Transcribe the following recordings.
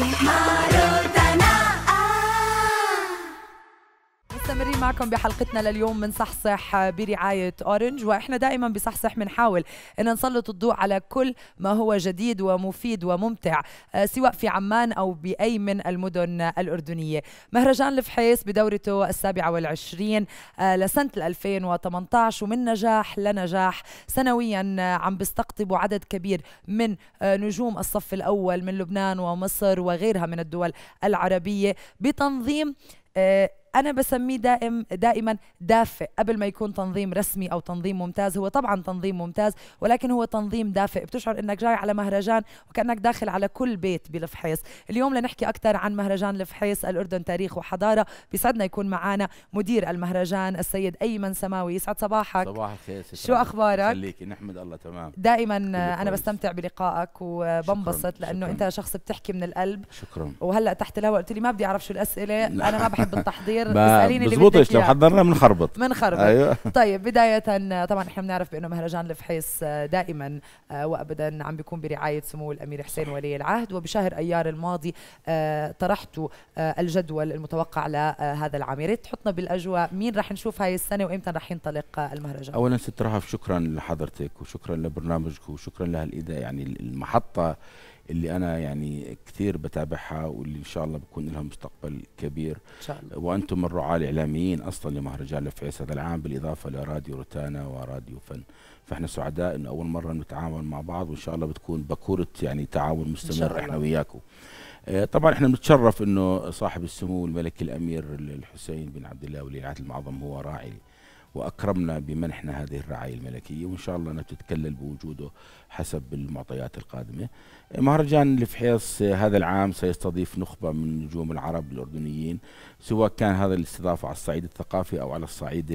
妈。معكم بحلقتنا لليوم من صحصح برعاية أورنج وإحنا دائما بصحصح بنحاول أن نسلط الضوء على كل ما هو جديد ومفيد وممتع آه، سواء في عمان أو بأي من المدن الأردنية مهرجان الفحيص بدورته السابعة والعشرين آه، لسنة 2018 ومن نجاح لنجاح سنويا آه، عم بيستقطبوا عدد كبير من نجوم الصف الأول من لبنان ومصر وغيرها من الدول العربية بتنظيم انا بسميه دائم دائما دافئ قبل ما يكون تنظيم رسمي او تنظيم ممتاز هو طبعا تنظيم ممتاز ولكن هو تنظيم دافئ بتشعر انك جاي على مهرجان وكانك داخل على كل بيت بلفحيص اليوم لنحكي اكثر عن مهرجان لفحيص الاردن تاريخ وحضاره بيسعدنا يكون معنا مدير المهرجان السيد ايمن سماوي يسعد صباحك صباح الخير شو اخبارك خليك نحمد الله تمام دائما انا بستمتع بلقائك وبنبسط لانه انت شخص بتحكي من القلب شكرا وهلا تحت الهواء قلت لي ما بدي اعرف شو الاسئله انا ما بحب التحضير بتصير تساليني اللي بدك لو حضرنا بنخربط بنخربط أيوة. طيب بدايه طبعا احنا بنعرف بانه مهرجان الفحيص آه، دائما آه، وابدا عم بيكون برعايه سمو الامير حسين ولي العهد وبشهر ايار الماضي آه، طرحت الجدول المتوقع لهذا العام إيه يا ريت تحطنا بالاجواء مين رح نشوف هاي السنه وايمتى رح ينطلق المهرجان اولا ست رهف شكرا لحضرتك وشكرا لبرنامجك وشكرا لهالاذاعه يعني المحطه اللي انا يعني كثير بتابعها واللي ان شاء الله بكون لها مستقبل كبير ان شاء الله وانتم انتم من الرعاه الاعلاميين اصلا لمهرجان لفعيس هذا العام بالاضافه لراديو روتانا وراديو فن فاحنا سعداء انه اول مره نتعاون مع بعض وان شاء الله بتكون بكوره يعني تعاون مستمر احنا وياكم آه، طبعا احنا بنتشرف انه صاحب السمو الملك الامير الحسين بن عبد الله ولي العهد المعظم هو راعي وأكرمنا بمنحنا هذه الرعاية الملكية وإن شاء الله أنه تتكلل بوجوده حسب المعطيات القادمة مهرجان الفحيص هذا العام سيستضيف نخبة من نجوم العرب الأردنيين سواء كان هذا الاستضافة على الصعيد الثقافي أو على الصعيد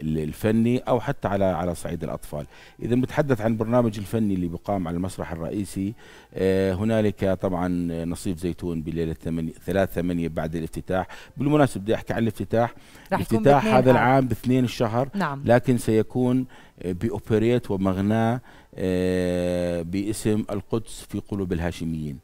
الفني أو حتى على على صعيد الأطفال إذا بنتحدث عن البرنامج الفني اللي بقام على المسرح الرئيسي آه، هنالك طبعا نصيف زيتون بليلة 3 8 بعد الافتتاح بالمناسبة بدي أحكي عن الافتتاح الافتتاح هذا آه. العام باثنين الشهر نعم. لكن سيكون آه، بأوبريت ومغناه باسم القدس في قلوب الهاشميين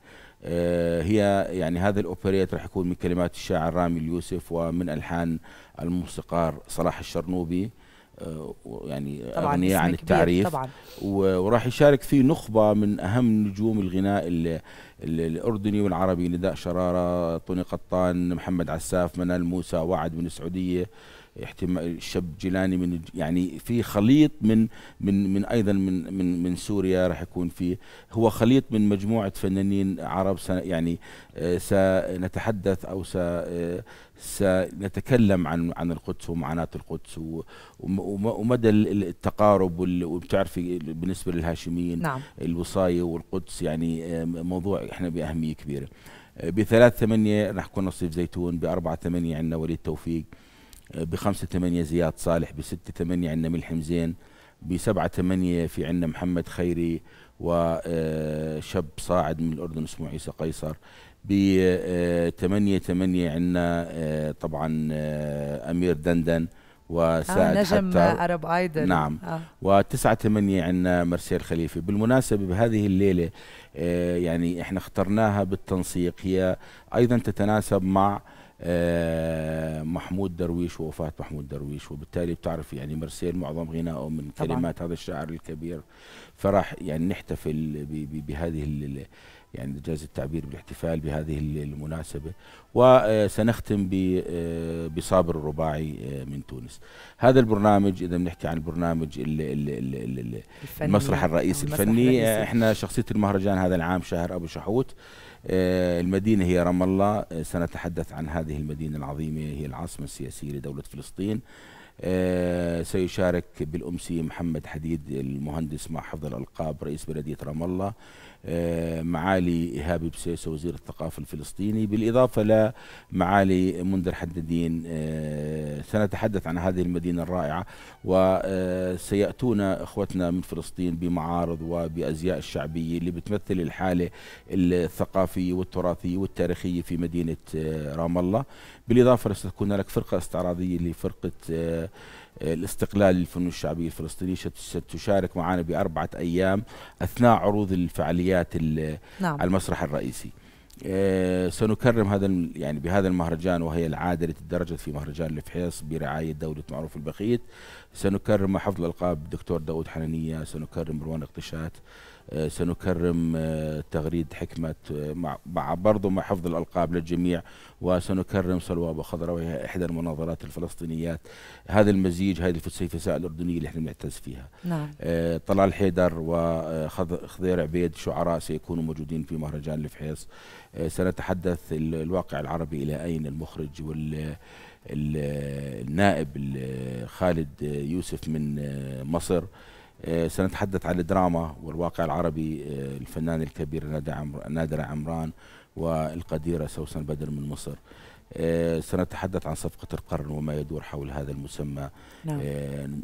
آه، هي يعني هذا الاوبريت راح يكون من كلمات الشاعر رامي اليوسف ومن الحان الموسيقار صلاح الشرنوبي آه، يعني اغنية عن التعريف طبعا. وراح يشارك فيه نخبه من اهم نجوم الغناء الاردني والعربي نداء شراره طوني قطان محمد عساف منال موسى وعد من السعوديه احتمال الشاب جيلاني من يعني في خليط من من من ايضا من من من سوريا راح يكون في هو خليط من مجموعه فنانين عرب يعني آه، سنتحدث او آه، سنتكلم عن عن القدس ومعاناه القدس ومدى التقارب وبتعرفي بالنسبه للهاشميين نعم. الوصايه والقدس يعني آه، موضوع احنا باهميه كبيره بثلاث ثمانية راح يكون نصيف زيتون بأربعة ثمانية عندنا وليد توفيق بخمسة ثمانية زياد صالح بستة ثمانية عندنا ملحم زين بسبعة ثمانية في عندنا محمد خيري وشاب آه، صاعد من الأردن اسمه عيسى قيصر بثمانية آه، ثمانية عندنا آه، طبعا أمير دندن وسعد آه نجم حتى عرب ايدل نعم آه. وتسعة ثمانية عندنا مرسيل خليفة بالمناسبة بهذه الليلة يعني احنا اخترناها بالتنسيق هي ايضا تتناسب مع آه، محمود درويش ووفاة محمود درويش وبالتالي بتعرف يعني مرسيل معظم غنائه من كلمات طبعا. هذا الشاعر الكبير فراح يعني نحتفل بهذه يعني جاز التعبير بالاحتفال بهذه المناسبة وسنختم آه، بصابر الرباعي آه، من تونس هذا البرنامج إذا بنحكي عن البرنامج ال ال ال ال المسرح الرئيسي الفني الفني, الفني احنا شخصية المهرجان هذا العام شهر أبو شحوت آه، المدينة هي رام الله آه، سنتحدث عن هذه المدينة العظيمة هي العاصمة السياسية لدولة فلسطين آه، سيشارك بالأمسي محمد حديد المهندس مع حفظ الألقاب رئيس بلدية رام الله آه، معالي إيهاب بسيسة وزير الثقافة الفلسطيني بالإضافة لمعالي منذر حد الدين آه، سنتحدث عن هذه المدينة الرائعة وسيأتون إخوتنا من فلسطين بمعارض وبأزياء الشعبية اللي بتمثل الحالة الثقافية والتراثية والتاريخية في مدينة رام الله بالإضافة لستكون لك فرقة استعراضية لفرقة الاستقلال للفنون الشعبية الفلسطينية ستشارك معنا بأربعة أيام أثناء عروض الفعاليات نعم. على المسرح الرئيسي آه، سنكرم هذا يعني بهذا المهرجان وهي العاده التي تدرجت في مهرجان الفحيص برعايه دوله معروف البخيت سنكرم حفظ الالقاب الدكتور داود حنانيه سنكرم مروان اقتشات آه، سنكرم آه، تغريد حكمة مع برضو مع حفظ الألقاب للجميع وسنكرم سلوى أبو خضرة وهي إحدى المناظرات الفلسطينيات هذا المزيج هذه الفسيفساء الأردنية اللي احنا بنعتز فيها نعم. طلال حيدر وخضير عبيد شعراء سيكونوا موجودين في مهرجان الفحيص آه، سنتحدث الواقع العربي إلى أين المخرج وال النائب خالد يوسف من آه، مصر آه، سنتحدث عن الدراما والواقع العربي الفنان الكبير نادر عمران والقديرة سوسن بدر من مصر سنتحدث عن صفقة القرن وما يدور حول هذا المسمى نعم.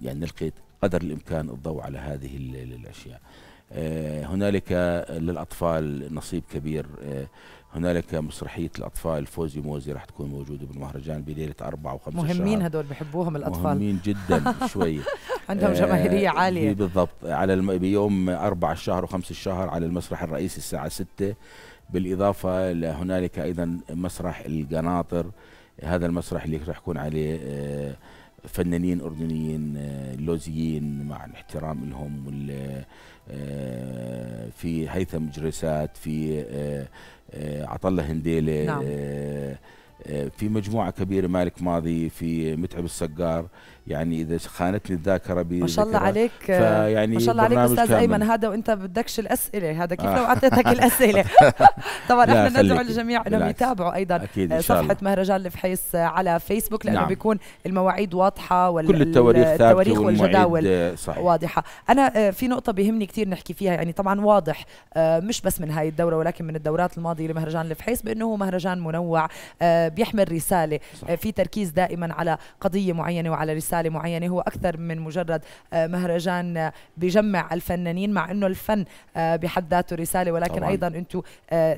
يعني نلقي قدر الإمكان الضوء على هذه الأشياء آه، هنالك للاطفال نصيب كبير آه، هنالك مسرحيه الاطفال فوزي موزي راح تكون موجوده بالمهرجان بليله اربعة وخمسة مهمين شهر. هدول بحبوهم الاطفال مهمين جدا شوي عندهم آه، جماهيريه عاليه بالضبط على الم... بيوم أربعة الشهر وخمس الشهر على المسرح الرئيسي الساعه ستة بالاضافه لهنالك ايضا مسرح القناطر هذا المسرح اللي راح يكون عليه فنانين اردنيين آه، لوزيين مع الاحترام لهم آه، في هيثم جريسات في آه، عطله هنديله نعم. في مجموعه كبيره مالك ماضي في متعب السقار يعني اذا خانتني الذاكره آه، ما شاء الله عليك يعني ما شاء الله عليك استاذ ايمن هذا وانت بدكش الاسئله هذا كيف آه. لو اعطيتك الاسئله طبعا احنا ندعو الجميع انهم يتابعوا ايضا آه، صفحه مهرجان الفحيص على فيسبوك لانه نعم. بيكون المواعيد واضحه وال كل التواريخ التواريخ والجداول صحيح. واضحه انا في نقطه بيهمني كثير نحكي فيها يعني طبعا واضح مش بس من هاي الدوره ولكن من الدورات الماضيه لمهرجان الفحيص بانه هو مهرجان منوع بيحمل رساله صح. في تركيز دائما على قضيه معينه وعلى رساله رساله معينه هو اكثر من مجرد آه، مهرجان آه، بجمع الفنانين مع انه الفن آه، بحد ذاته رساله ولكن طبعاً. ايضا انتم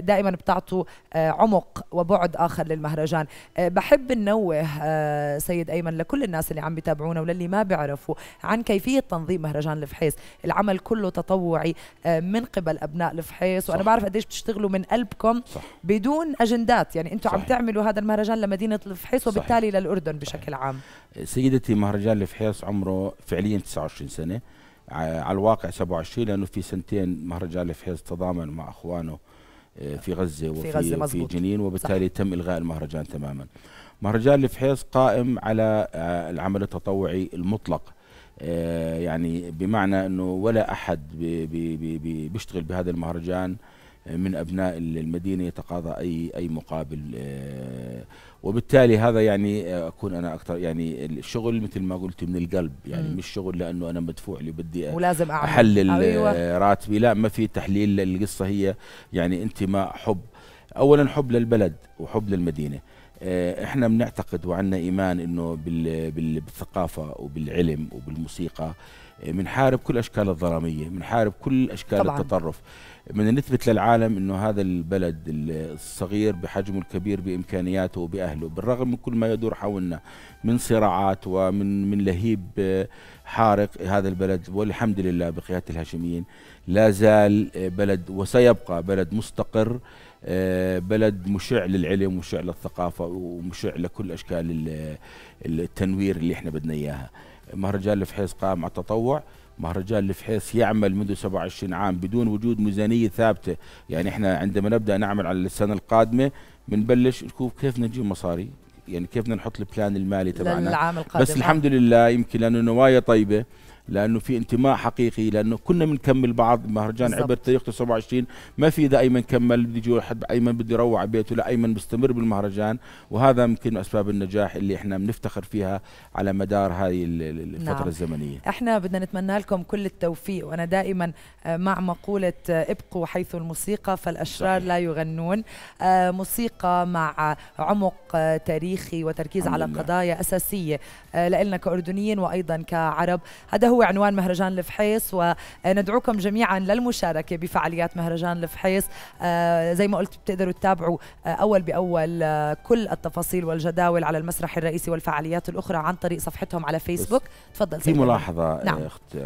دائما بتعطوا عمق وبعد اخر للمهرجان بحب ننوه سيد ايمن لكل الناس اللي عم بيتابعونا وللي ما بيعرفوا عن كيفيه تنظيم مهرجان الفحيص العمل كله تطوعي من قبل ابناء الفحيص وانا بعرف قديش بتشتغلوا من قلبكم صح. بدون اجندات يعني انتم عم تعملوا هذا المهرجان لمدينه الفحيص وبالتالي للاردن بشكل عام سيدتي المهرجان اللي في عمره فعليا 29 سنه على الواقع 27 لانه في سنتين مهرجان اللي في تضامن مع اخوانه في غزه آه، وفي في غزة في جنين وبالتالي صح. تم الغاء المهرجان تماما. مهرجان اللي في قائم على آه، العمل التطوعي المطلق آه، يعني بمعنى انه ولا احد بيشتغل بهذا المهرجان من ابناء المدينه يتقاضى اي اي مقابل آه، وبالتالي هذا يعني اكون انا اكثر يعني الشغل مثل ما قلت من القلب يعني مش شغل لانه انا مدفوع لي بدي ولازم أعمل. احلل آه، أيوة. راتبي لا ما في تحليل القصه هي يعني انت ما حب اولا حب للبلد وحب للمدينه آه، احنا بنعتقد وعندنا ايمان انه بالثقافه وبالعلم وبالموسيقى منحارب كل اشكال الظلاميه منحارب كل اشكال طبعاً. التطرف بدنا نثبت للعالم انه هذا البلد الصغير بحجمه الكبير بامكانياته وباهله بالرغم من كل ما يدور حولنا من صراعات ومن من لهيب آه، حارق هذا البلد والحمد لله بقياده الهاشميين لا زال آه، بلد وسيبقى بلد مستقر آه، بلد مشع للعلم ومشع للثقافه ومشع لكل اشكال التنوير اللي احنا بدنا اياها مهرجان الفحيص قائم على التطوع مهرجان الفحيص يعمل منذ 27 عام بدون وجود ميزانيه ثابته يعني احنا عندما نبدا نعمل على السنه القادمه بنبلش نشوف كيف نجيب مصاري يعني كيف نحط البلان المالي تبعنا بس الحمد لله يمكن لانه نوايا طيبه لانه في انتماء حقيقي لانه كنا بنكمل بعض مهرجان عبر طريقته 27 ما في اذا ايمن كمل بده يجي حد ايمن بده يروع بيته لا ايمن مستمر بالمهرجان وهذا يمكن اسباب النجاح اللي احنا بنفتخر فيها على مدار هاي الفتره نعم. الزمنيه احنا بدنا نتمنى لكم كل التوفيق وانا دائما آه، مع مقوله آه، ابقوا حيث الموسيقى فالاشرار صحيح. لا يغنون آه، موسيقى مع عمق تاريخي وتركيز على الله. قضايا اساسيه لنا كاردنيين وايضا كعرب هذا هو عنوان مهرجان الفحيص وندعوكم جميعا للمشاركة بفعاليات مهرجان الفحيص آه، زي ما قلت بتقدروا تتابعوا آه، أول بأول آه، كل التفاصيل والجداول على المسرح الرئيسي والفعاليات الأخرى عن طريق صفحتهم على فيسبوك تفضل في ملاحظة نعم. أخت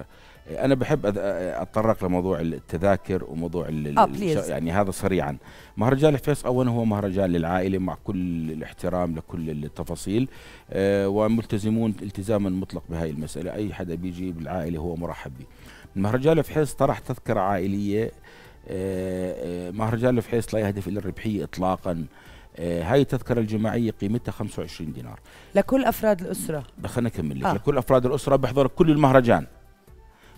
انا بحب اتطرق لموضوع التذاكر وموضوع آه يعني هذا سريعا مهرجان الفيص اولا هو مهرجان للعائله مع كل الاحترام لكل التفاصيل آه، وملتزمون التزاما مطلق بهذه المساله اي حدا بيجي بالعائله هو مرحب به مهرجان الفحيص طرح تذكره عائليه آه، آه، مهرجان الفحيص لا يهدف الى الربحيه اطلاقا هاي التذكره الجماعيه قيمتها 25 دينار لكل افراد الاسره خلينا نكمل لك آه. لكل افراد الاسره بحضر كل المهرجان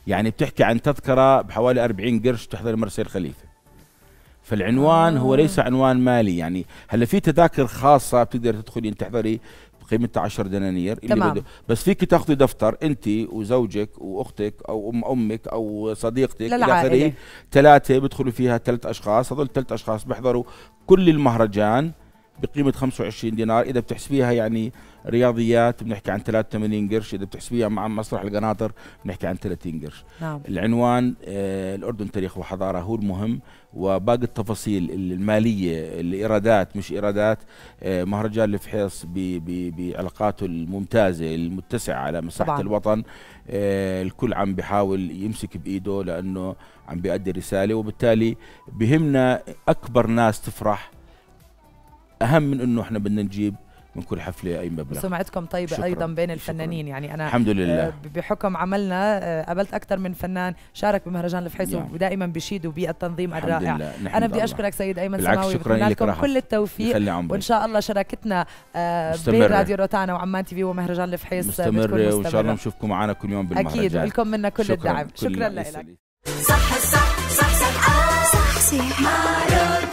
يعني بتحكي عن تذكرة بحوالي 40 قرش تحضر مرسي الخليفة فالعنوان هو ليس آه. عنوان مالي يعني هلا في تذاكر خاصة بتقدر تدخلي انت تحضري قيمتها 10 دنانير اللي تمام. بده بس فيك تاخذي دفتر انت وزوجك واختك او ام امك او صديقتك الى اخره ثلاثه بيدخلوا فيها ثلاث اشخاص هذول الثلاث اشخاص بيحضروا كل المهرجان بقيمه 25 دينار اذا بتحسبيها يعني رياضيات بنحكي عن 83 قرش اذا بتحسبيها مع مسرح القناطر بنحكي عن 30 قرش نعم. العنوان آه الاردن تاريخ وحضاره هو المهم وباقي التفاصيل الماليه الايرادات مش ايرادات آه مهرجان الفحيص بعلاقاته الممتازه المتسعه على مساحه طبعا. الوطن آه الكل عم بحاول يمسك بايده لانه عم بيؤدي رساله وبالتالي بهمنا اكبر ناس تفرح اهم من انه احنا بدنا نجيب من كل حفله اي مبلغ سمعتكم طيبه شكرا. ايضا بين الفنانين شكرا. يعني انا الحمد لله بحكم عملنا قابلت اكثر من فنان شارك بمهرجان الفحيص يعني. ودائما بيشيدوا بالتنظيم الرائع لله. انا بدي اشكرك سيد ايمن سماوي شكرا لكم كل التوفيق وان شاء الله شراكتنا بين راديو روتانا وعمان تي في ومهرجان الفحيص مستمر وان شاء الله بنشوفكم معنا كل يوم بالمهرجان اكيد لكم منا كل شكرا الدعم كل شكرا لك صح صح صح صح صح صح